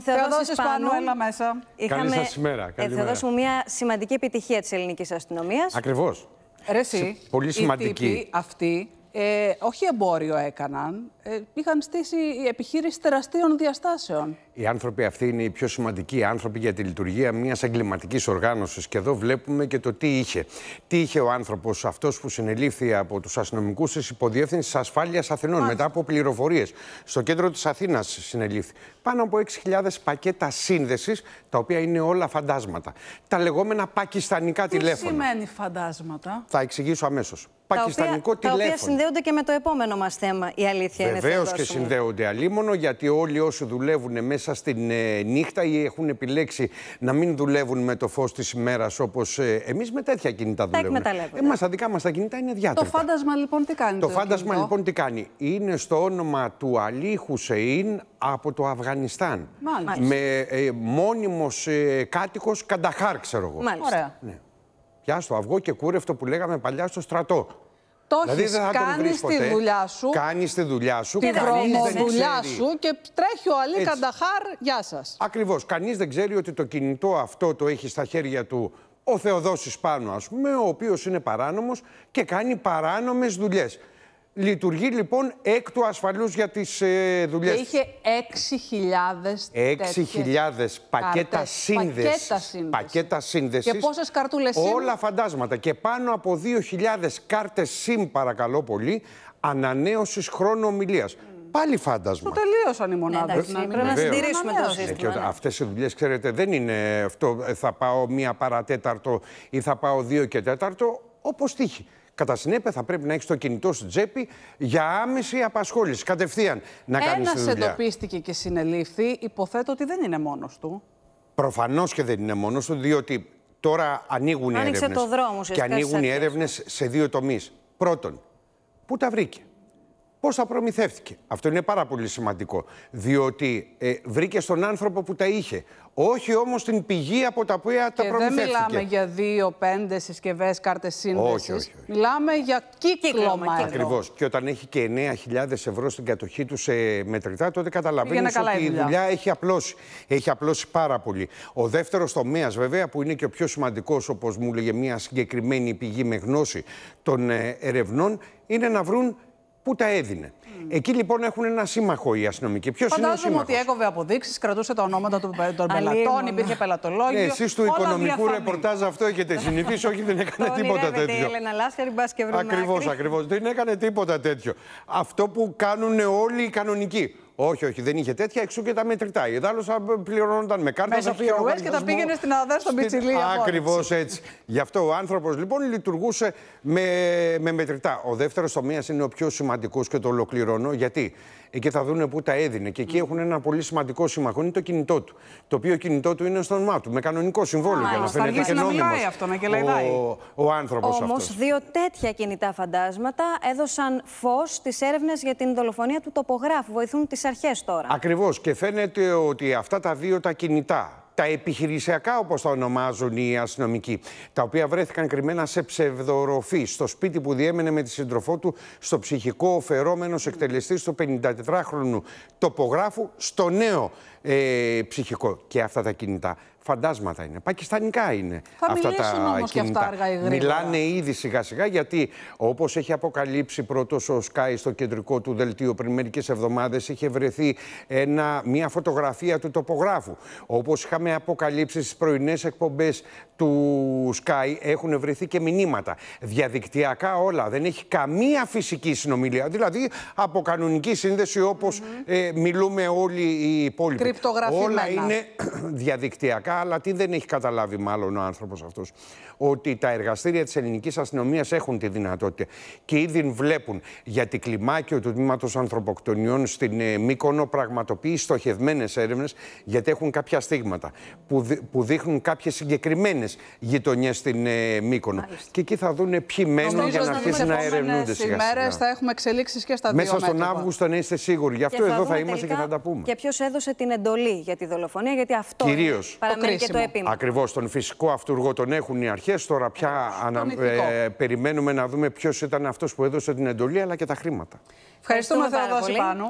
Θεοδόση Πάνου, έλα μέσα. Είχαμε... Καλή ημέρα. Ε, θα δώσουμε μια σημαντική επιτυχία της ελληνικής αστυνομίας. Ακριβώς. Ρε πολύ σημαντική. Οι τύποι αυτοί ε, όχι εμπόριο έκαναν, ε, είχαν στήσει επιχείρηση τεραστίων διαστάσεων. Οι άνθρωποι αυτοί είναι οι πιο σημαντικοί άνθρωποι για τη λειτουργία μιας εγκληματικής οργάνωσης. Και εδώ βλέπουμε και το τι είχε. Τι είχε ο άνθρωπος αυτός που συνελήφθη από τους αστυνομικούς της Υποδιεύθυνσης Ασφάλειας Αθηνών μετά από πληροφορίες. Στο κέντρο της Αθήνας συνελήφθη. Πάνω από 6.000 πακέτα σύνδεσης, τα οποία είναι όλα φαντάσματα. Τα λεγόμενα πακιστανικά τι τηλέφωνα. Τι σημαίνει φαντάσματα. Θα εξηγήσω αμέσως. Πακιστανικό οποία, τηλέφωνο. Τα οποία συνδέονται και με το επόμενο μας θέμα, η αλήθεια Βεβαίως είναι. Βεβαίως και συνδέονται αλίμονο, γιατί όλοι όσοι δουλεύουν μέσα μέσα στην ε, νύχτα ή έχουν επιλέξει να μην δουλεύουν με το φως της ημέρας όπως ε, εμείς με τέτοια κινητά δουλεύουμε. Τα εκμεταλλεύονται. Ε, μας, τα δικά μας τα κινητά είναι διάτρεπτα. Το φάντασμα λοιπόν τι κάνει. Το, το φάντασμα λοιπόν τι κάνει. Είναι στο όνομα του Αλή Χουσεϊν από το Αφγανιστάν. Μάλιστα. Με ε, μόνιμος ε, κάτοικος Κανταχάρ, ξέρω εγώ. Μάλιστα. Ωραία. Ναι. αυγό και κούρευτο που λέγαμε παλιά στο στρατό το δηλαδή, έχεις, κάνεις τη δουλειά σου. Κάνει τη δουλειά σου. Τη δουλειά σου και τρέχει ο Αλή Κανταχάρ, γεια σας. Ακριβώς. Κανείς δεν ξέρει ότι το κινητό αυτό το έχει στα χέρια του ο Θεοδόσης πάνω, ας πούμε, ο οποίος είναι παράνομος και κάνει παράνομες δουλειές. Λειτουργεί λοιπόν εκ του ασφαλούς για τις ε, δουλειές. Και είχε 6.000 6.000 πακέτα σύνδεσης. Πακέτα σύνδεσης. Και καρτούλες καρτούλες Όλα φαντάσματα. Και πάνω από 2.000 κάρτε σύμ, παρακαλώ πολύ, ανανέωσης χρόνου ομιλίας. Mm. Πάλι φάντασμα. Το τελείωσαν οι μονάδες. Ναι, πρέπει να συντηρήσουμε το ναι, σύστημα. Ναι. Αυτές οι δουλειές, ξέρετε, δεν είναι αυτό. Ε, θα πάω μία παρατέταρτο ή θα πάω δύο και τέταρτο. Όπως τύχει. Κατά συνέπεια, θα πρέπει να έχεις το κινητό στην τσέπη για άμεση απασχόληση. Κατευθείαν να κάνεις τη δουλειά. Ένα εντοπίστηκε και συνελήφθη. Υποθέτω ότι δεν είναι μόνος του. Προφανώς και δεν είναι μόνος του, διότι τώρα ανοίγουν Άνοιξε οι έρευνε. Και ανοίγουν οι έρευνες σε δύο τομείς. Πρώτον, πού τα βρήκε. Πώς θα προμηθεύτηκε. Αυτό είναι πάρα πολύ σημαντικό. Διότι ε, βρήκε στον άνθρωπο που τα είχε. Όχι όμως την πηγή από τα οποία τα προμηθεύτηκε. Δεν μιλάμε για δύο-πέντε συσκευές, κάρτες σύνδεσης. Όχι, όχι, Μιλάμε για κύκλωμα. Ακριβώς. Και όταν έχει και 9.000 ευρώ στην κατοχή του σε μετρητά, τότε καταλαβαίνεις ότι η δουλειά. έχει απλώσει. Έχει απλώσει πάρα πολύ. Ο δεύτερος τομέας, βέβαια, που είναι και ο πιο σημαντικός, όπως μου λέγε μια συγκεκριμένη πηγή με γνώση των ε, ερευνών, είναι να βρουν Πού τα έδινε. Mm. Εκεί λοιπόν έχουν ένα σύμμαχο οι αστυνομικοί. Ποιος είναι ο σύμμαχο. ότι έκοβε αποδείξεις, κρατούσε τα ονόματα των, πελατών, υπήρχε πελατολόγιο. Ναι, εσείς του οικονομικού ρεπορτάζ αυτό έχετε συνηθίσει. Όχι, δεν έκανε τίποτα τέτοιο. Δεν έκανε Λάσκαρη, μπα Ακριβώ, ακριβώς. Δεν έκανε τίποτα τέτοιο. Αυτό που κάνουν όλοι οι κανονικοί. Όχι, όχι, δεν είχε τέτοια, εξού και τα μετρητά. Οι θα πληρώνονταν με κάρτα. Μέσα πληρωμέ και τα πήγαινε στην Αδά στον Πιτσιλί. Ακριβώ έτσι. Γι' αυτό ο άνθρωπος λοιπόν λειτουργούσε με, με μετρητά. Ο δεύτερος τομέας είναι ο πιο σημαντικός και το ολοκληρώνω γιατί Εκεί θα δουν πού τα έδινε. Και εκεί έχουν ένα πολύ σημαντικό σύμμαχο, είναι το κινητό του. Το οποίο κινητό του είναι στο όνομά του, με κανονικό συμβόλαιο για να φαίνεται και νόμιμος. αυτό, να Ο, ο άνθρωπος αυτό. Όμω, δύο τέτοια κινητά φαντάσματα έδωσαν φως στις έρευνες για την δολοφονία του τοπογράφου. Βοηθούν τις αρχές τώρα. Ακριβώς. Και φαίνεται ότι αυτά τα δύο τα κινητά τα επιχειρησιακά όπως τα ονομάζουν οι αστυνομικοί, τα οποία βρέθηκαν κρυμμένα σε ψευδοροφή στο σπίτι που διέμενε με τη σύντροφό του στο ψυχικό οφερόμενος εκτελεστής του 54χρονου τοπογράφου στο νέο ε, ψυχικό και αυτά τα κινητά φαντάσματα είναι. Πακιστανικά είναι θα αυτά τα όμως κινητά. Και αυτά αργά Μιλάνε ήδη σιγά σιγά γιατί όπως έχει αποκαλύψει πρώτος ο ΣΚΑΙ στο κεντρικό του δελτίο πριν μερικές εβδομάδες είχε βρεθεί ένα, μια φωτογραφία του τοπογράφου. Όπως είχαμε αποκαλύψει στις πρωινές εκπομπές του ΣΚΑΙ έχουν βρεθεί και μηνύματα. Διαδικτυακά όλα. Δεν έχει καμία φυσική συνομιλία. Δηλαδή από κανονική σύνδεση όπως mm -hmm. ε, μιλούμε όλοι οι υπόλοιποι. Όλα είναι διαδικτυακά αλλά τι δεν έχει καταλάβει μάλλον ο άνθρωπος αυτός. Ότι τα εργαστήρια της ελληνικής αστυνομίας έχουν τη δυνατότητα και ήδη βλέπουν γιατί κλιμάκιο του τμήματος ανθρωποκτονιών στην ε, Μύκονο πραγματοποιεί στοχευμένες έρευνες γιατί έχουν κάποια στίγματα που, που δείχνουν κάποιες συγκεκριμένες γειτονιές στην ε, Μύκονο. Και εκεί θα δουν ποιοι μένουν για να αρχίσουν να ερευνούνται σιγά. σιγά. θα έχουμε εξελίξεις και στα Μέσα στον Αύγουστο να είστε σίγουροι. Γι' αυτό εδώ θα είμαστε και θα τα πούμε. Και ποιος έδωσε την εντολή για τη δολοφονία, γιατί αυτό Ακριβώς, τον φυσικό αυτούργο τον έχουν οι αρχές, τώρα πια ανα... Ε, περιμένουμε να δούμε ποιος ήταν αυτός που έδωσε την εντολή αλλά και τα χρήματα. Ευχαριστούμε, Ευχαριστούμε Θεοδόση πάνω